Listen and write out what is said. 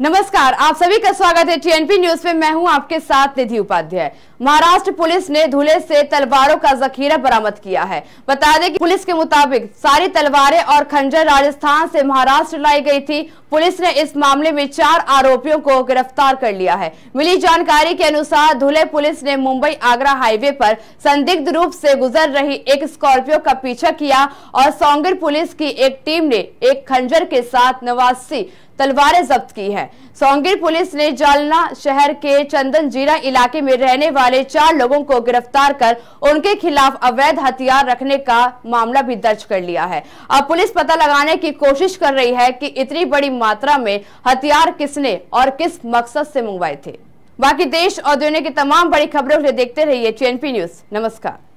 नमस्कार आप सभी का स्वागत है टीएनपी न्यूज में मैं हूं आपके साथ निधि उपाध्याय महाराष्ट्र पुलिस ने धुले से तलवारों का जखीरा बरामद किया है बता दें कि पुलिस के मुताबिक सारी तलवारें और खंजर राजस्थान से महाराष्ट्र लाई गई थी पुलिस ने इस मामले में चार आरोपियों को गिरफ्तार कर लिया है मिली जानकारी के अनुसार धुले पुलिस ने मुंबई आगरा हाईवे पर संदिग्ध रूप से गुजर रही एक स्कॉर्पियो का पीछा किया और सोंगिर पुलिस की एक टीम ने एक खंजर के साथ नवासी तलवारें जब्त की हैं। सौंगीर पुलिस ने जालना शहर के चंदन जीरा इलाके में रहने वाले चार लोगों को गिरफ्तार कर उनके खिलाफ अवैध हथियार रखने का मामला भी दर्ज कर लिया है अब पुलिस पता लगाने की कोशिश कर रही है कि इतनी बड़ी मात्रा में हथियार किसने और किस मकसद से मंगवाए थे बाकी देश और दुनिया की तमाम बड़ी खबरों के देखते रहिए चेनपी न्यूज नमस्कार